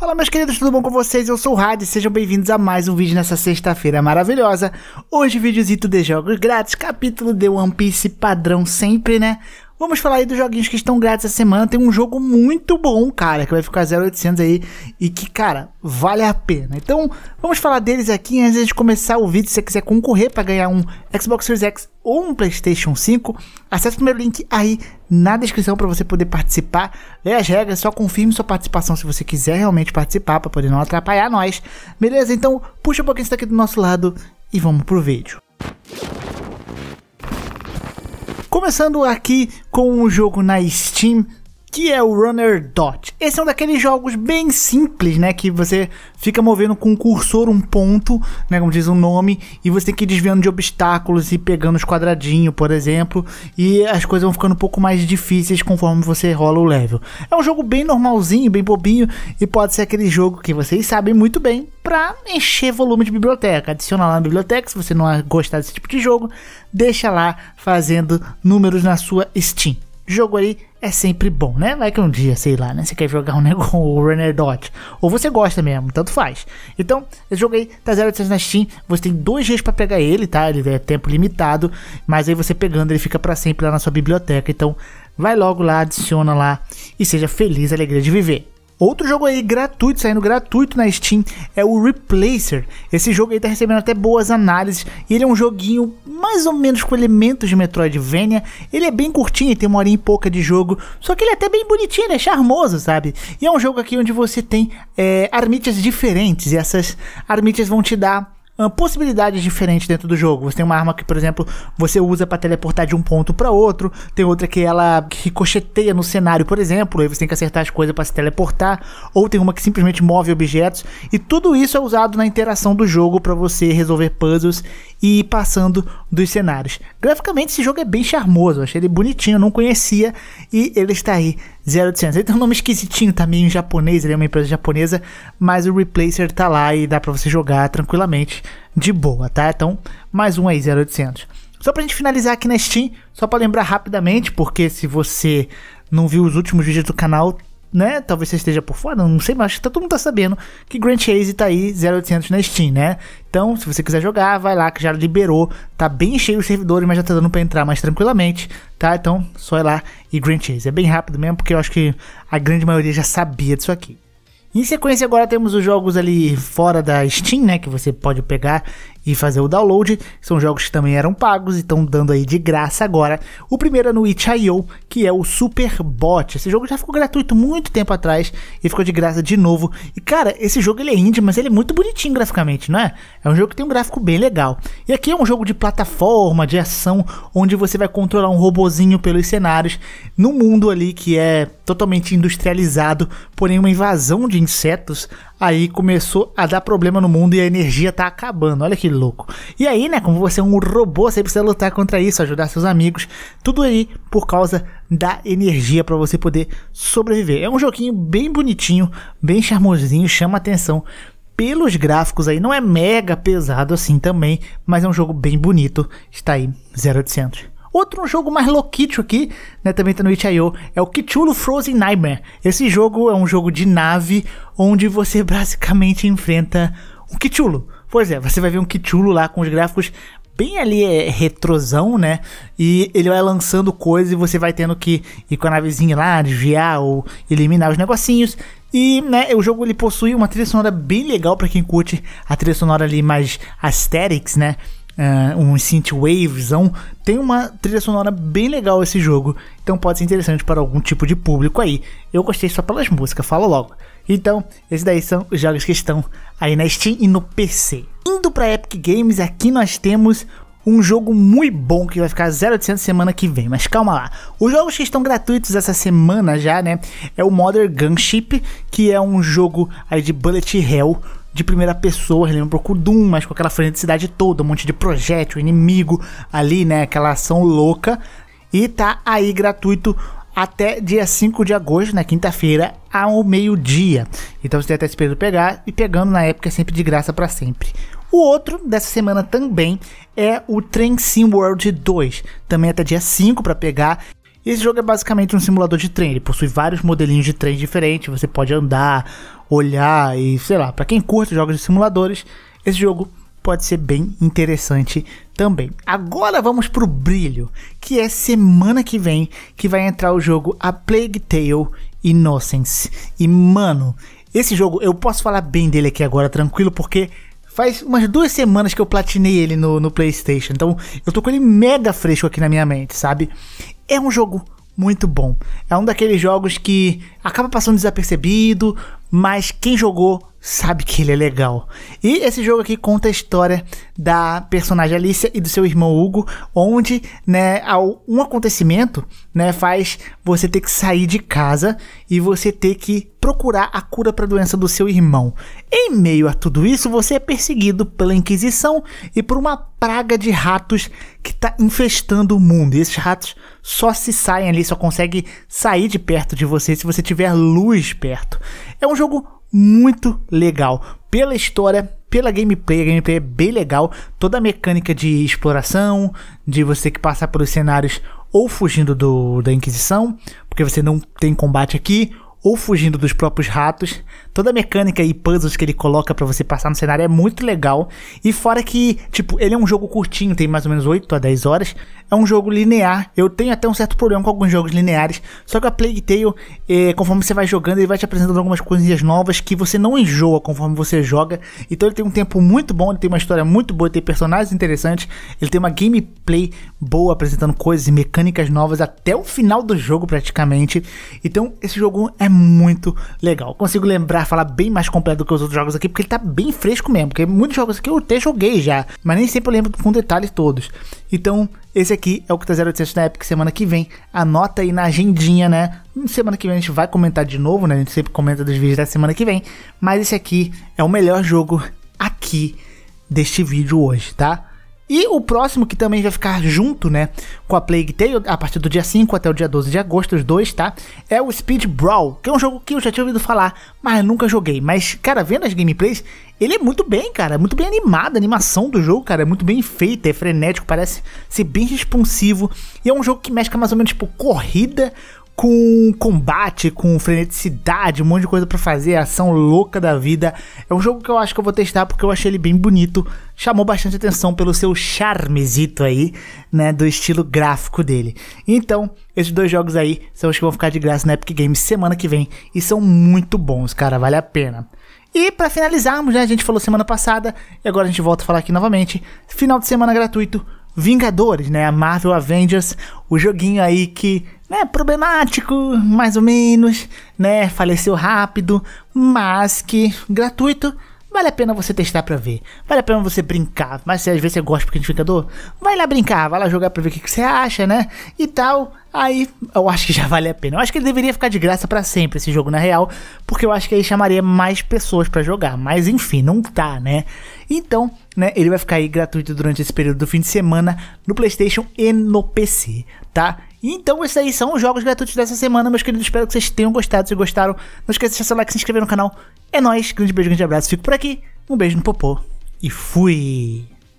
Fala meus queridos, tudo bom com vocês? Eu sou o Hades, sejam bem-vindos a mais um vídeo nessa sexta-feira maravilhosa. Hoje videozito de jogos grátis, capítulo de One Piece padrão sempre, né? Vamos falar aí dos joguinhos que estão grátis essa semana. Tem um jogo muito bom, cara, que vai ficar 0800 aí e que, cara, vale a pena. Então, vamos falar deles aqui antes de começar o vídeo. Se você quiser concorrer para ganhar um Xbox Series X ou um PlayStation 5, acesse o primeiro link aí na descrição para você poder participar. Leia as regras, só confirme sua participação se você quiser realmente participar para poder não atrapalhar nós. Beleza? Então, puxa um pouquinho isso daqui do nosso lado e vamos pro vídeo. Começando aqui com um jogo na Steam que é o Runner Dot. Esse é um daqueles jogos bem simples, né, que você fica movendo com o um cursor um ponto, né, como diz o nome, e você tem que ir desviando de obstáculos e pegando os quadradinhos, por exemplo, e as coisas vão ficando um pouco mais difíceis conforme você rola o level. É um jogo bem normalzinho, bem bobinho, e pode ser aquele jogo que vocês sabem muito bem para encher volume de biblioteca. Adiciona lá na biblioteca, se você não gostar desse tipo de jogo, deixa lá fazendo números na sua Steam jogo aí é sempre bom, né? Vai que um dia, sei lá, né? Você quer jogar um negócio, com o Runner Dot. Ou você gosta mesmo, tanto faz. Então, esse jogo aí tá 0800 na Steam. Você tem dois dias para pegar ele, tá? Ele é tempo limitado. Mas aí você pegando, ele fica para sempre lá na sua biblioteca. Então, vai logo lá, adiciona lá e seja feliz, alegria de viver. Outro jogo aí gratuito, saindo gratuito na Steam, é o Replacer. Esse jogo aí tá recebendo até boas análises. E ele é um joguinho mais ou menos com elementos de Metroidvania. Ele é bem curtinho, tem uma hora e pouca de jogo. Só que ele é até bem bonitinho, ele é charmoso, sabe? E é um jogo aqui onde você tem é, armitas diferentes. E essas armitas vão te dar ah, possibilidades diferentes dentro do jogo. Você tem uma arma que, por exemplo, você usa para teleportar de um ponto para outro, tem outra que ela ricocheteia no cenário, por exemplo, aí você tem que acertar as coisas para se teleportar, ou tem uma que simplesmente move objetos, e tudo isso é usado na interação do jogo para você resolver puzzles e ir passando dos cenários. Graficamente esse jogo é bem charmoso, achei ele bonitinho, não conhecia e ele está aí 0800. Ele tem um nome esquisitinho, tá meio em japonês, ele é uma empresa japonesa, mas o Replacer tá lá e dá para você jogar tranquilamente, de boa, tá? Então, mais um aí, 0800. Só pra gente finalizar aqui na Steam, só para lembrar rapidamente, porque se você não viu os últimos vídeos do canal, né? Talvez você esteja por fora, não sei, mas tá, todo mundo tá sabendo que Grand Chase tá aí 0800 na Steam, né? Então, se você quiser jogar, vai lá que já liberou. Tá bem cheio os servidores, mas já tá dando para entrar mais tranquilamente, tá? Então, só ir lá e Grand Chase. É bem rápido mesmo, porque eu acho que a grande maioria já sabia disso aqui. Em sequência, agora temos os jogos ali fora da Steam, né? Que você pode pegar e fazer o download. São jogos que também eram pagos e estão dando aí de graça agora. O primeiro é no itch.io, que é o Super Bot. Esse jogo já ficou gratuito muito tempo atrás e ficou de graça de novo. E cara, esse jogo ele é indie, mas ele é muito bonitinho graficamente, não é? É um jogo que tem um gráfico bem legal. E aqui é um jogo de plataforma, de ação, onde você vai controlar um robozinho pelos cenários num mundo ali que é totalmente industrializado, porém uma invasão de insetos aí começou a dar problema no mundo e a energia tá acabando. Olha que louco. E aí, né, como você é um robô, você precisa lutar contra isso, ajudar seus amigos, tudo aí por causa da energia para você poder sobreviver. É um joguinho bem bonitinho, bem charmosinho, chama atenção pelos gráficos aí. Não é mega pesado assim também, mas é um jogo bem bonito. Está aí 0800 Outro jogo mais louquito aqui, né, também tá no itch.io, é o Cthulhu Frozen Nightmare. Esse jogo é um jogo de nave onde você basicamente enfrenta um Cthulhu. Pois é, você vai ver um Cthulhu lá com os gráficos bem ali é retrosão, né? E ele vai lançando coisas e você vai tendo que ir com a navezinha lá, desviar ou eliminar os negocinhos. E, né, o jogo ele possui uma trilha sonora bem legal para quem curte a trilha sonora ali mais aesthetics, né? um é, um synthwavezão, tem uma trilha sonora bem legal esse jogo, então pode ser interessante para algum tipo de público aí. Eu gostei só pelas músicas, falo logo. Então, esses daí são os jogos que estão aí na Steam e no PC. Indo para Epic Games, aqui nós temos um jogo muito bom que vai ficar 0800 semana que vem, mas calma lá. Os jogos que estão gratuitos essa semana já, né? É o Modern Gunship, que é um jogo aí de Bullet Hell de primeira pessoa, ele lembrou o Doom, mas com aquela freneticidade toda, um monte de projétil, inimigo ali, né, aquela ação louca. E tá aí gratuito até dia 5 de agosto, na né, quinta-feira, ao meio-dia. Então você tem até esse período pegar e pegando na época é sempre de graça para sempre. O outro dessa semana também é o Train Sim World 2, também até dia 5 para pegar e esse jogo é basicamente um simulador de trem. Ele possui vários modelinhos de trem diferentes. Você pode andar, olhar e sei lá. Para quem curte jogos de simuladores, esse jogo pode ser bem interessante também. Agora vamos pro brilho, que é semana que vem que vai entrar o jogo A Plague Tale Innocence. E mano, esse jogo eu posso falar bem dele aqui agora tranquilo porque Faz umas duas semanas que eu platinei ele no, no PlayStation, então eu tô com ele mega fresco aqui na minha mente, sabe? é um jogo muito bom. É um daqueles jogos que acaba passando desapercebido, mas quem jogou sabe que ele é legal. E esse jogo aqui conta a história da personagem Alicia e do seu irmão Hugo, onde, né, um acontecimento, né, faz você ter que sair de casa e você ter que procurar a cura para a doença do seu irmão. Em meio a tudo isso, você é perseguido pela Inquisição e por uma praga de ratos que está infestando o mundo. E esses ratos só se saem ali, só conseguem sair de perto de você se você tiver luz perto. É um jogo muito legal. Pela história, pela gameplay, a gameplay é bem legal. Toda a mecânica de exploração, de você que passar pelos cenários ou fugindo do, da Inquisição, porque você não tem combate aqui, ou fugindo dos próprios ratos. Toda a mecânica e puzzles que ele coloca para você passar no cenário é muito legal. E fora que, tipo, ele é um jogo curtinho, tem mais ou menos 8 a 10 horas. É um jogo linear. Eu tenho até um certo problema com alguns jogos lineares. Só que a Plague Tale, é, conforme você vai jogando, ele vai te apresentando algumas coisinhas novas que você não enjoa conforme você joga. Então ele tem um tempo muito bom, ele tem uma história muito boa, ele tem personagens interessantes, ele tem uma gameplay boa apresentando coisas e mecânicas novas até o final do jogo praticamente. Então esse jogo é muito legal. Consigo lembrar, falar bem mais completo do que os outros jogos aqui, porque ele tá bem fresco mesmo. Porque muitos jogos aqui eu até joguei já, mas nem sempre eu lembro com detalhes todos. Então, esse aqui é o que tá 0800 na Epic semana que vem. Anota aí na agendinha, né? Semana que vem a gente vai comentar de novo, né? A gente sempre comenta dos vídeos da semana que vem. Mas esse aqui é o melhor jogo aqui deste vídeo hoje, tá? E o próximo, que também vai ficar junto, né, com a Plague Tale, a partir do dia 5 até o dia 12 de agosto, os dois, tá? É o Speed Brawl, que é um jogo que eu já tinha ouvido falar, mas nunca joguei. Mas, cara, vendo as gameplays, ele é muito bem, cara, muito bem animado, a animação do jogo, cara, é muito bem feita, é frenético, parece ser bem responsivo. E é um jogo que mescla mais ou menos, tipo, corrida com combate, com freneticidade, um monte de coisa para fazer, ação louca da vida. É um jogo que eu acho que eu vou testar porque eu achei ele bem bonito, chamou bastante atenção pelo seu charmezito aí, né, do estilo gráfico dele. Então, esses dois jogos aí são os que vão ficar de graça na Epic Games semana que vem e são muito bons, cara, vale a pena. E para finalizarmos, né, a gente falou semana passada e agora a gente volta a falar aqui novamente. Final de semana gratuito Vingadores, né? A Marvel Avengers, o joguinho aí que né, problemático, mais ou menos, né? Faleceu rápido, mas que gratuito vale a pena você testar pra ver. Vale a pena você brincar. Mas se às vezes você gosta do vingador, vai lá brincar, vai lá jogar pra ver o que, que, você acha, né? E tal. Aí eu acho que já vale a pena. Eu acho que ele deveria ficar de graça para sempre esse jogo, na real. Porque eu acho que aí chamaria mais pessoas para jogar. Mas enfim, não tá, né? Então, né? Ele vai ficar aí gratuito durante esse período do fim de semana no PlayStation e no PC, tá? Então, esses aí são os jogos gratuitos dessa semana, meus queridos. Espero que vocês tenham gostado. Se gostaram, não esqueça de deixar seu like, se inscrever no canal. É nóis, grande beijo, grande abraço. Fico por aqui. Um beijo no popô e fui!